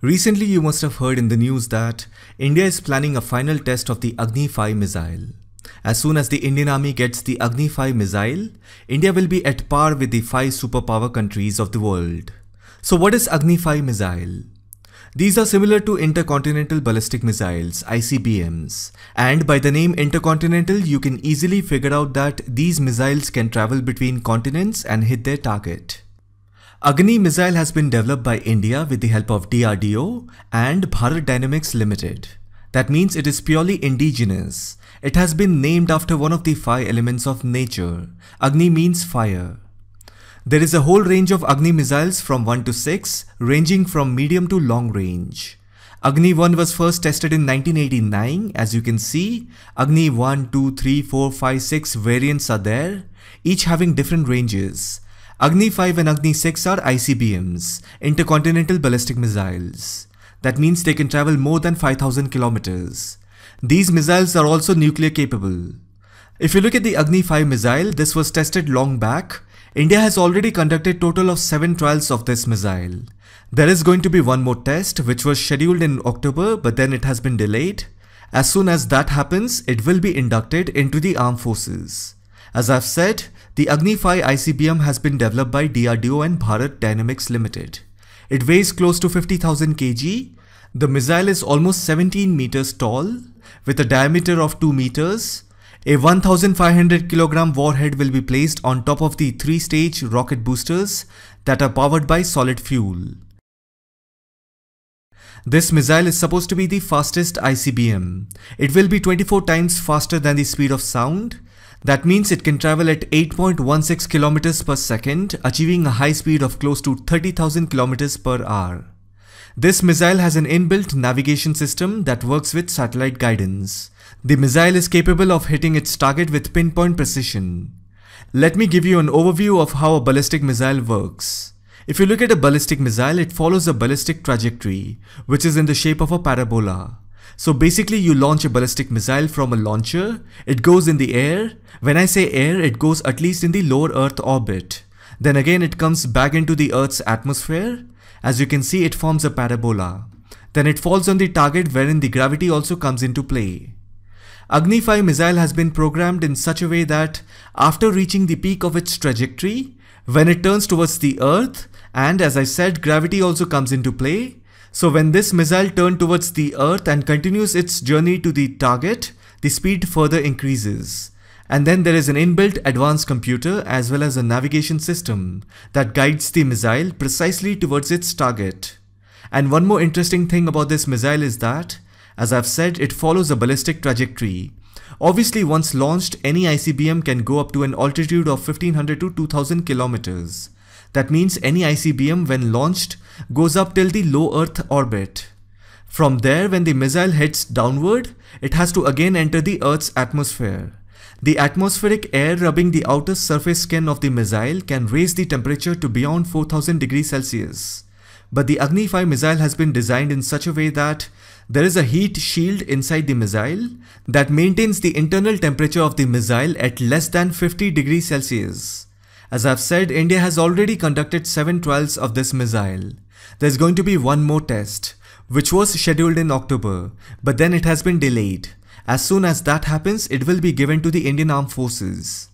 Recently, you must have heard in the news that India is planning a final test of the Agni 5 missile. As soon as the Indian Army gets the Agni 5 missile, India will be at par with the five superpower countries of the world. So what is Agni 5 missile? These are similar to intercontinental ballistic missiles, ICBMs. And by the name intercontinental, you can easily figure out that these missiles can travel between continents and hit their target. Agni missile has been developed by India with the help of DRDO and Bharat Dynamics Limited. That means it is purely indigenous. It has been named after one of the five elements of nature. Agni means fire. There is a whole range of Agni missiles from 1 to 6, ranging from medium to long range. Agni 1 was first tested in 1989, as you can see. Agni 1, 2, 3, 4, 5, 6 variants are there, each having different ranges. Agni 5 and Agni 6 are ICBMs, intercontinental ballistic missiles. That means they can travel more than 5000 kilometers. These missiles are also nuclear capable. If you look at the Agni 5 missile, this was tested long back. India has already conducted total of 7 trials of this missile. There is going to be one more test which was scheduled in October but then it has been delayed. As soon as that happens, it will be inducted into the armed forces. As I've said, the Agni-5 ICBM has been developed by DRDO and Bharat Dynamics Limited. It weighs close to 50,000 kg. The missile is almost 17 meters tall with a diameter of 2 meters. A 1500 kg warhead will be placed on top of the 3-stage rocket boosters that are powered by solid fuel. This missile is supposed to be the fastest ICBM. It will be 24 times faster than the speed of sound that means it can travel at 8.16 km per second, achieving a high speed of close to 30,000 km per hour. This missile has an inbuilt navigation system that works with satellite guidance. The missile is capable of hitting its target with pinpoint precision. Let me give you an overview of how a ballistic missile works. If you look at a ballistic missile, it follows a ballistic trajectory, which is in the shape of a parabola. So basically you launch a ballistic missile from a launcher, it goes in the air, when I say air it goes at least in the lower earth orbit. Then again it comes back into the earth's atmosphere, as you can see it forms a parabola. Then it falls on the target wherein the gravity also comes into play. Agni 5 missile has been programmed in such a way that after reaching the peak of its trajectory, when it turns towards the earth and as I said gravity also comes into play, so when this missile turns towards the earth and continues its journey to the target, the speed further increases. And then there is an inbuilt advanced computer as well as a navigation system that guides the missile precisely towards its target. And one more interesting thing about this missile is that, as I've said, it follows a ballistic trajectory. Obviously, once launched, any ICBM can go up to an altitude of 1500 to 2000 kilometers. That means any ICBM when launched goes up till the low earth orbit. From there when the missile heads downward, it has to again enter the earth's atmosphere. The atmospheric air rubbing the outer surface skin of the missile can raise the temperature to beyond 4000 degrees Celsius. But the Agni 5 missile has been designed in such a way that there is a heat shield inside the missile that maintains the internal temperature of the missile at less than 50 degrees Celsius. As I've said, India has already conducted 7 trials of this missile. There's going to be one more test, which was scheduled in October, but then it has been delayed. As soon as that happens, it will be given to the Indian Armed Forces.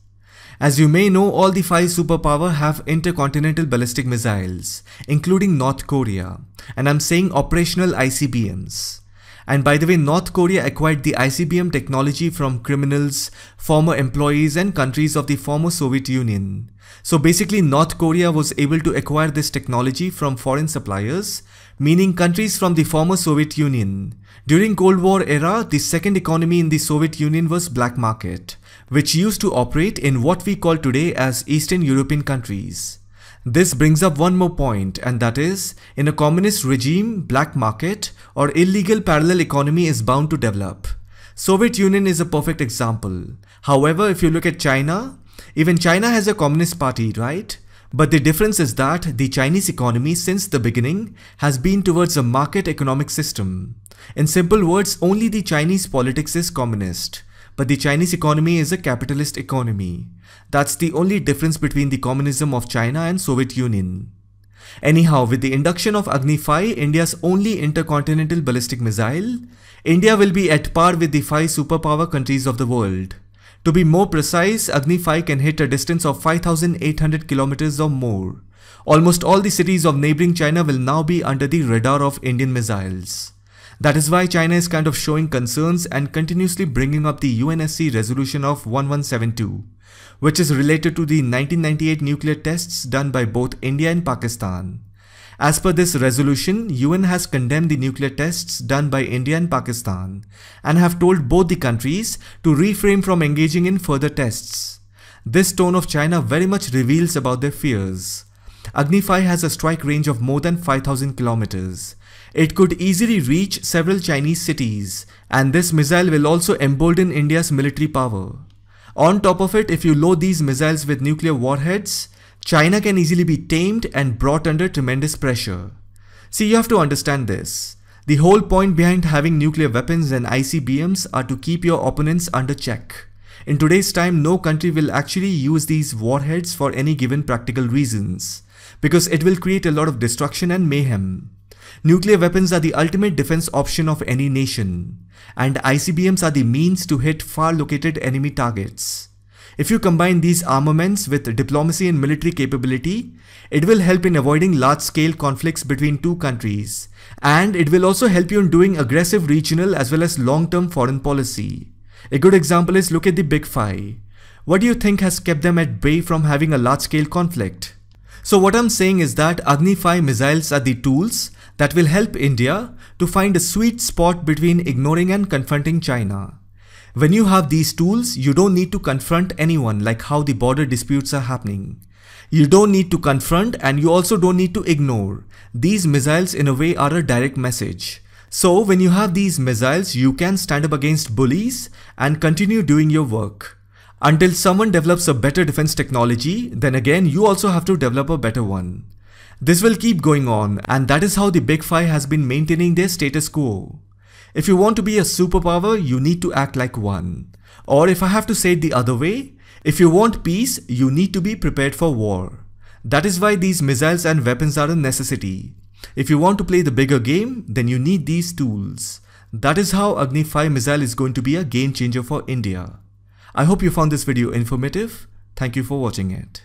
As you may know, all the five superpower have intercontinental ballistic missiles, including North Korea, and I'm saying operational ICBMs. And by the way, North Korea acquired the ICBM technology from criminals, former employees and countries of the former Soviet Union. So basically North Korea was able to acquire this technology from foreign suppliers, meaning countries from the former Soviet Union. During Cold War era, the second economy in the Soviet Union was black market, which used to operate in what we call today as Eastern European countries. This brings up one more point and that is, in a communist regime, black market or illegal parallel economy is bound to develop. Soviet Union is a perfect example. However, if you look at China, even China has a communist party, right? But the difference is that the Chinese economy since the beginning has been towards a market economic system. In simple words, only the Chinese politics is communist, but the Chinese economy is a capitalist economy. That's the only difference between the communism of China and Soviet Union. Anyhow, with the induction of Agni 5, India's only intercontinental ballistic missile, India will be at par with the five superpower countries of the world. To be more precise, Agni 5 can hit a distance of 5800 kilometers or more. Almost all the cities of neighboring China will now be under the radar of Indian missiles. That is why China is kind of showing concerns and continuously bringing up the UNSC resolution of 1172, which is related to the 1998 nuclear tests done by both India and Pakistan. As per this resolution, UN has condemned the nuclear tests done by India and Pakistan and have told both the countries to refrain from engaging in further tests. This tone of China very much reveals about their fears. Agni-5 has a strike range of more than 5000 kilometers. It could easily reach several Chinese cities and this missile will also embolden India's military power. On top of it, if you load these missiles with nuclear warheads, China can easily be tamed and brought under tremendous pressure. See, you have to understand this. The whole point behind having nuclear weapons and ICBMs are to keep your opponents under check. In today's time, no country will actually use these warheads for any given practical reasons, because it will create a lot of destruction and mayhem. Nuclear weapons are the ultimate defense option of any nation, and ICBMs are the means to hit far located enemy targets. If you combine these armaments with diplomacy and military capability, it will help in avoiding large-scale conflicts between two countries. And it will also help you in doing aggressive regional as well as long-term foreign policy. A good example is look at the Big Five. What do you think has kept them at bay from having a large-scale conflict? So what I'm saying is that Agni 5 missiles are the tools that will help India to find a sweet spot between ignoring and confronting China. When you have these tools, you don't need to confront anyone like how the border disputes are happening. You don't need to confront and you also don't need to ignore. These missiles in a way are a direct message. So when you have these missiles, you can stand up against bullies and continue doing your work. Until someone develops a better defense technology, then again you also have to develop a better one. This will keep going on and that is how the Big Five has been maintaining their status quo. If you want to be a superpower, you need to act like one. Or if I have to say it the other way, if you want peace, you need to be prepared for war. That is why these missiles and weapons are a necessity. If you want to play the bigger game, then you need these tools. That is how Agni 5 missile is going to be a game changer for India. I hope you found this video informative. Thank you for watching it.